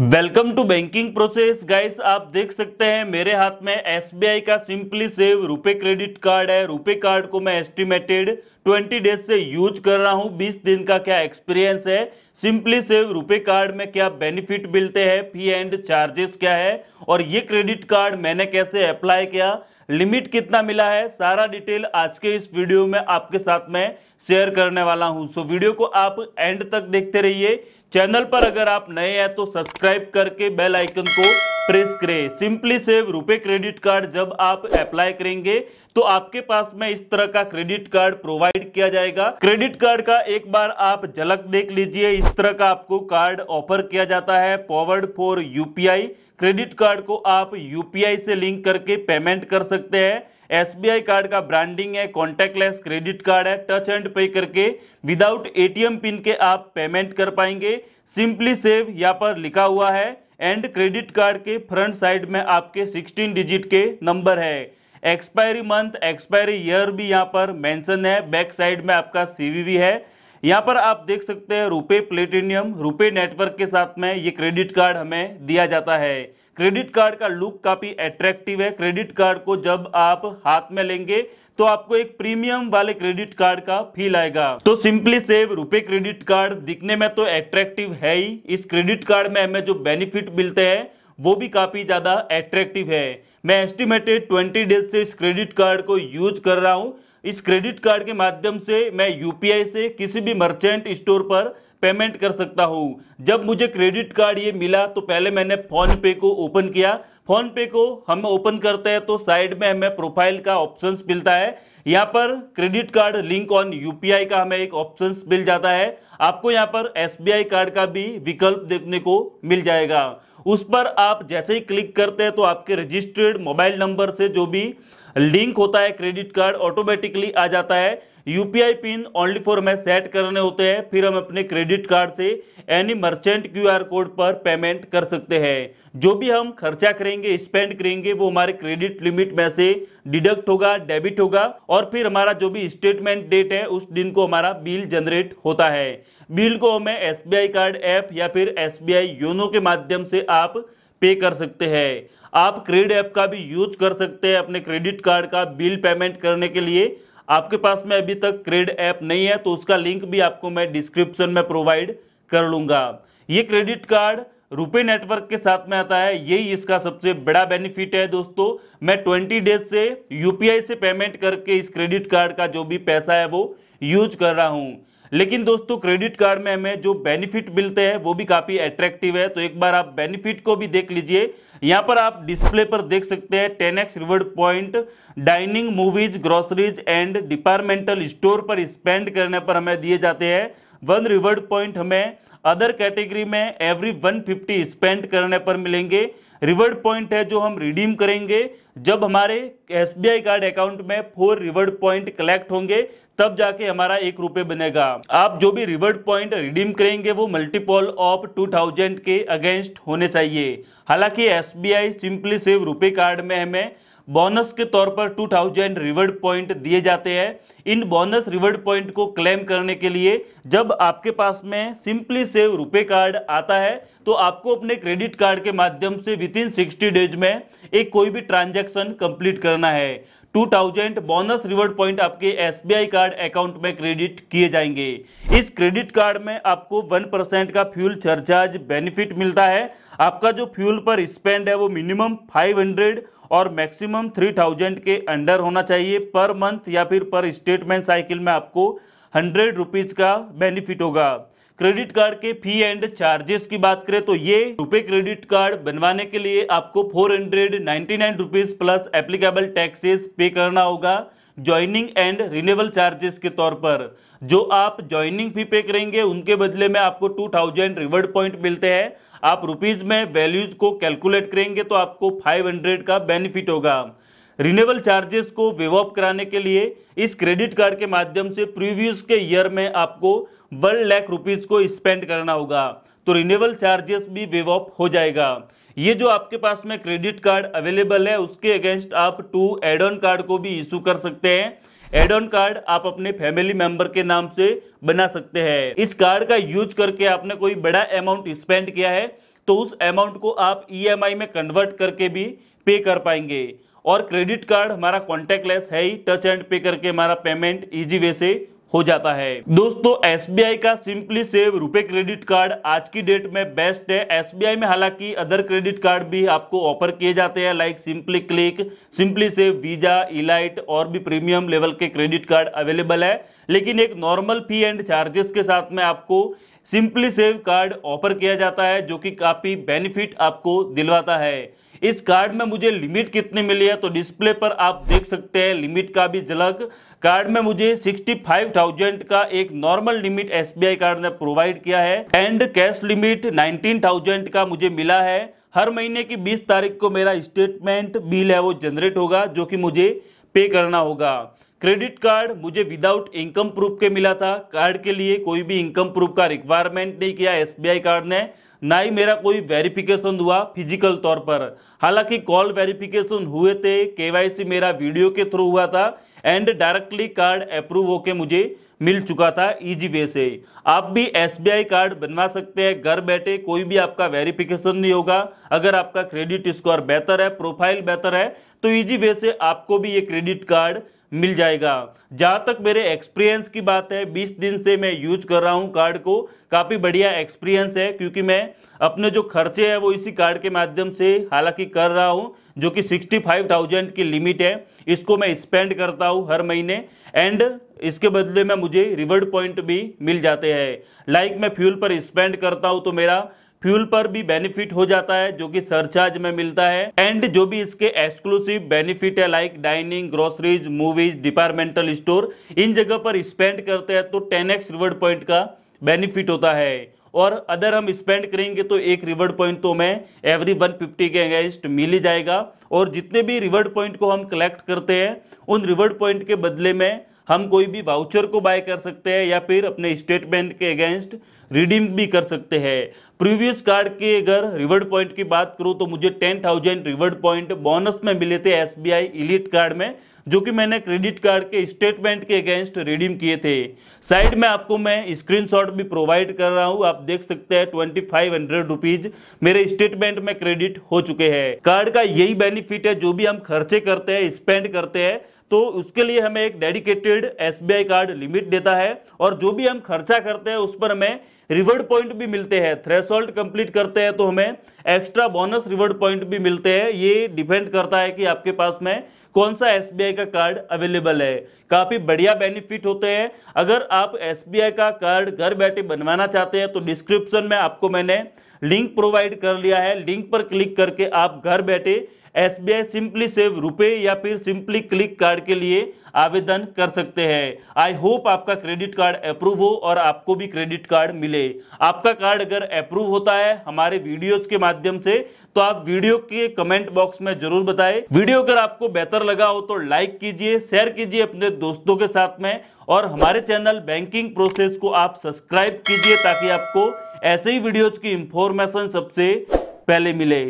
welcome to banking process guys आप देख सकते हैं मेरे हाथ में एसबीआई का simply save RuPay credit card है रुपे कार्ड को मैं एस्टिमेटेड 20 डेज से यूज कर रहा हूं 20 दिन का क्या एक्सपीरियंस है सिंपली सेव रुपए कार्ड में क्या बेनिफिट मिलते हैं फी एंड चार्जेस क्या है और ये क्रेडिट कार्ड मैंने कैसे अप्लाई किया लिमिट कितना मिला है सारा डिटेल आज के इस वीडियो में आपके साथ में शेयर करने वाला हूँ सो वीडियो को आप एंड तक देखते रहिए चैनल पर अगर आप नए हैं तो सब्सक्राइब करके बेल आइकन को प्रेस करें simply save RuPay credit card जब आप अप्लाई करेंगे तो आपके पास में इस तरह का क्रेडिट कार्ड प्रोवाइड किया जाएगा क्रेडिट कार्ड का एक बार आप झलक देख लीजिए इस तरह का आपको कार्ड ऑफर किया जाता है powered for UPI credit card को आप यूपीआई से लिंक करके पेमेंट कर सकते हैं एसबीआई कार्ड का ब्रांडिंग है कॉन्टैक्टलेस क्रेडिट कार्ड है टच एंड पे करके विदाउट एटीएम पिन के आप पेमेंट कर पाएंगे सिंपली सेव यहाँ पर लिखा हुआ है एंड क्रेडिट कार्ड के फ्रंट साइड में आपके 16 डिजिट के नंबर है एक्सपायरी मंथ एक्सपायरी ईयर भी यहाँ पर मेंशन है बैक साइड में आपका सीवीवी है यहाँ पर आप देख सकते हैं रुपए प्लेटिनियम रुपए नेटवर्क के साथ में ये क्रेडिट कार्ड हमें दिया जाता है क्रेडिट कार्ड का लुक काफ़ी एट्रैक्टिव है क्रेडिट कार्ड को जब आप हाथ में लेंगे तो आपको एक प्रीमियम वाले क्रेडिट कार्ड का फील आएगा तो simply save RuPay credit card दिखने में तो एट्रैक्टिव है ही इस क्रेडिट कार्ड में हमें जो बेनिफिट मिलते हैं वो भी काफ़ी ज़्यादा एट्रैक्टिव है मैं एस्टिमेटेड ट्वेंटी डेज से इस क्रेडिट कार्ड को यूज कर रहा हूँ इस क्रेडिट कार्ड के माध्यम से मैं यूपीआई से किसी भी मर्चेंट स्टोर पर पेमेंट कर सकता हूँ जब मुझे क्रेडिट कार्ड ये मिला तो पहले मैंने फ़ोन पे को ओपन किया फ़ोन पे को हम ओपन करते हैं तो साइड में हमें प्रोफाइल का ऑप्शंस मिलता है यहाँ पर credit card link on UPI का हमें एक ऑप्शंस मिल जाता है आपको यहाँ पर एसबीआई कार्ड का भी विकल्प देखने को मिल जाएगा उस पर आप जैसे ही क्लिक करते हैं तो आपके रजिस्टर्ड मोबाइल नंबर से जो भी लिंक होता है क्रेडिट कार्ड ऑटोमेटिकली आ जाता है यूपीआई पिन ओनली फॉर हमें सेट करने होते हैं फिर हम अपने क्रेडिट कार्ड से एनी मर्चेंट क्यूआर कोड पर पेमेंट कर सकते हैं जो भी हम खर्चा करेंगे स्पेंड करेंगे वो हमारे क्रेडिट लिमिट में से डिडक्ट होगा डेबिट होगा और फिर हमारा जो भी स्टेटमेंट डेट है उस दिन को हमारा बिल जनरेट होता है बिल को हमें एस कार्ड ऐप या फिर एस योनो के माध्यम से आप पे कर सकते हैं आप क्रेड ऐप का भी यूज कर सकते हैं अपने क्रेडिट कार्ड का बिल पेमेंट करने के लिए आपके पास में अभी तक क्रेड ऐप नहीं है तो उसका लिंक भी आपको मैं डिस्क्रिप्शन में प्रोवाइड कर लूँगा ये क्रेडिट कार्ड रुपए नेटवर्क के साथ में आता है यही इसका सबसे बड़ा बेनिफिट है दोस्तों मैं ट्वेंटी डेज से यूपीआई से पेमेंट करके इस क्रेडिट कार्ड का जो भी पैसा है वो यूज कर रहा हूँ लेकिन दोस्तों क्रेडिट कार्ड में हमें जो बेनिफिट मिलते हैं वो भी काफ़ी अट्रैक्टिव है तो एक बार आप बेनिफिट को भी देख लीजिए यहाँ पर आप डिस्प्ले पर देख सकते हैं ten X reward point dining movies groceries and departmental store पर स्पेंड करने पर हमें दिए जाते हैं वन रिवर्ड पॉइंट हमें अदर कैटेगरी में एवरी 150 स्पेंड करने पर मिलेंगे रिवर्ड पॉइंट है जो हम रिडीम करेंगे जब हमारे एस कार्ड अकाउंट में फोर रिवर्ड पॉइंट कलेक्ट होंगे तब जाके हमारा एक रुपये बनेगा आप जो भी रिवर्ड पॉइंट रिडीम करेंगे वो मल्टीपल ऑफ टू थाउजेंड के अगेंस्ट होने चाहिए हालांकि S simply save RuPay card में हमें बोनस के तौर पर 2000 रिवर्ड पॉइंट दिए जाते हैं इन बोनस रिवर्ड पॉइंट को क्लेम करने के लिए जब आपके पास में सिंपली सेव रुपए कार्ड आता है तो आपको अपने क्रेडिट कार्ड के माध्यम से विद इन सिक्सटी डेज में एक कोई भी ट्रांजैक्शन कंप्लीट करना है 2000 बोनस रिवॉर्ड पॉइंट आपके एसबीआई कार्ड अकाउंट में क्रेडिट किए जाएंगे इस क्रेडिट कार्ड में आपको 1 परसेंट का फ्यूल सरचार्ज बेनिफिट मिलता है आपका जो फ्यूल पर स्पेंड है वो मिनिमम 500 और मैक्सिमम 3000 के अंडर होना चाहिए पर मंथ या फिर पर स्टेटमेंट साइकिल में आपको हंड्रेड रुपीज़ का बेनिफिट होगा क्रेडिट कार्ड के फी एंड चार्जेस की बात करें तो ये रुपए क्रेडिट कार्ड बनवाने के लिए आपको four hundred ninety nine rupees plus applicable taxes pay करना होगा ज्वाइनिंग एंड रिनेबल चार्जेस के तौर पर जो आप ज्वाइनिंग फी पे करेंगे उनके बदले में आपको टू थाउजेंड रिवर्ड पॉइंट मिलते हैं आप रुपीज में वैल्यूज को कैलकुलेट करेंगे तो आपको फाइव हंड्रेड का बेनिफिट होगा रिनेबल चार्जेस को वेव अप कराने के लिए इस क्रेडिट कार्ड के माध्यम से प्रीवियस के ईयर में आपको वन लाख रुपीज़ को स्पेंड करना होगा तो रिनेबल चार्जेस भी वेव ऑफ हो जाएगा ये जो आपके पास में क्रेडिट कार्ड अवेलेबल है उसके अगेंस्ट आप टू एड ऑन कार्ड को भी इशू कर सकते हैं एड ऑन कार्ड आप अपने फैमिली मेंबर के नाम से बना सकते हैं इस कार्ड का यूज करके आपने कोई बड़ा अमाउंट स्पेंड किया है तो उस अमाउंट को आप ईएमआई e में कन्वर्ट करके भी पे कर पाएंगे और क्रेडिट कार्ड हमारा कॉन्टेक्टलेस है ही टच एंड पे करके हमारा पेमेंट इजी वे से हो जाता है दोस्तों एस का simply save RuPay credit card आज की डेट में बेस्ट है एसबीआई में हालांकि अदर क्रेडिट कार्ड भी आपको ऑफर किए जाते हैं like simply click simply save Visa elite और भी प्रीमियम लेवल के क्रेडिट कार्ड अवेलेबल है लेकिन एक नॉर्मल फी एंड चार्जेस के साथ में आपको सिंपली सेव कार्ड ऑफर किया जाता है जो कि काफ़ी बेनिफिट आपको दिलवाता है इस कार्ड में मुझे लिमिट कितनी मिली है तो डिस्प्ले पर आप देख सकते हैं लिमिट का भी झलक कार्ड में मुझे 65,000 का एक नॉर्मल लिमिट एसबीआई कार्ड ने प्रोवाइड किया है एंड कैश लिमिट 19,000 का मुझे मिला है हर महीने की 20 तारीख को मेरा स्टेटमेंट बिल है वो जनरेट होगा जो कि मुझे पे करना होगा क्रेडिट कार्ड मुझे विदाउट इनकम प्रूफ के मिला था कार्ड के लिए कोई भी इनकम प्रूफ का रिक्वायरमेंट नहीं किया एसबीआई कार्ड ने ना ही मेरा कोई वेरिफिकेशन हुआ फिजिकल तौर पर हालांकि कॉल वेरिफिकेशन हुए थे केवाईसी मेरा वीडियो के थ्रू हुआ था एंड डायरेक्टली कार्ड अप्रूव होके मुझे मिल चुका था इजी वे से आप भी एसबीआई कार्ड बनवा सकते हैं घर बैठे कोई भी आपका वेरिफिकेशन नहीं होगा अगर आपका क्रेडिट स्कोर बेहतर है प्रोफाइल बेहतर है तो इजी वे से आपको भी ये क्रेडिट कार्ड मिल जाएगा जहाँ तक मेरे एक्सपीरियंस की बात है 20 दिन से मैं यूज कर रहा हूँ कार्ड को काफ़ी बढ़िया एक्सपीरियंस है क्योंकि मैं अपने जो खर्चे हैं वो इसी कार्ड के माध्यम से हालांकि कर रहा हूँ जो कि 65,000 की लिमिट है इसको मैं स्पेंड करता हूँ हर महीने एंड इसके बदले में मुझे रिवर्ड पॉइंट भी मिल जाते हैं लाइक मैं फ्यूल पर स्पेंड करता हूँ तो मेरा फ्यूल पर भी बेनिफिट हो जाता है जो कि सरचार्ज में मिलता है एंड जो भी इसके एक्सक्लूसिव बेनिफिट है like dining groceries movies departmental store इन जगह पर स्पेंड करते हैं तो टेन एक्स रिवर्ड पॉइंट का बेनिफिट होता है और अदर हम स्पेंड करेंगे तो एक रिवर्ड पॉइंट तो हमें एवरी 150 के अगेंस्ट मिल ही जाएगा और जितने भी रिवर्ड पॉइंट को हम कलेक्ट करते हैं उन रिवर्ड पॉइंट के बदले में हम कोई भी वाउचर को बाय कर सकते हैं या फिर अपने स्टेटमेंट के अगेंस्ट रिडीम भी कर सकते हैं प्रीवियस कार्ड के अगर रिवर्ड पॉइंट की बात करूँ तो मुझे ten thousand reward point bonus में मिले थे एस बी इलीट कार्ड में जो कि मैंने क्रेडिट कार्ड के स्टेटमेंट के अगेंस्ट रिडीम किए थे साइड में आपको मैं स्क्रीनशॉट भी प्रोवाइड कर रहा हूँ आप देख सकते हैं ट्वेंटी फाइव हंड्रेड रुपीज मेरे स्टेटमेंट में क्रेडिट हो चुके हैं कार्ड का यही बेनिफिट है जो भी हम खर्चे करते हैं स्पेंड करते हैं तो उसके लिए हमें एक डेडिकेटेड एस कार्ड लिमिट देता है और जो भी हम खर्चा करते हैं उस पर हमें रिवर्ड पॉइंट भी मिलते हैं थ्रेशोल्ड कंप्लीट करते हैं तो हमें एक्स्ट्रा बोनस रिवर्ड पॉइंट भी मिलते हैं ये डिपेंड करता है कि आपके पास में कौन सा एस का कार्ड अवेलेबल है काफ़ी बढ़िया बेनिफिट होते हैं अगर आप एस का कार्ड घर बैठे बनवाना चाहते हैं तो डिस्क्रिप्शन में आपको मैंने लिंक प्रोवाइड कर लिया है लिंक पर क्लिक करके आप घर बैठे S B I simply save RuPay या फिर सिंपली क्लिक कार्ड के लिए आवेदन कर सकते हैं आई होप आपका क्रेडिट कार्ड अप्रूव हो और आपको भी क्रेडिट कार्ड मिले आपका कार्ड अगर अप्रूव होता है हमारे वीडियोस के माध्यम से तो आप वीडियो के कमेंट बॉक्स में जरूर बताएं वीडियो अगर आपको बेहतर लगा हो तो लाइक कीजिए शेयर कीजिए अपने दोस्तों के साथ में और हमारे चैनल बैंकिंग प्रोसेस को आप सब्सक्राइब कीजिए ताकि आपको ऐसे ही वीडियोज की इंफॉर्मेशन सबसे पहले मिले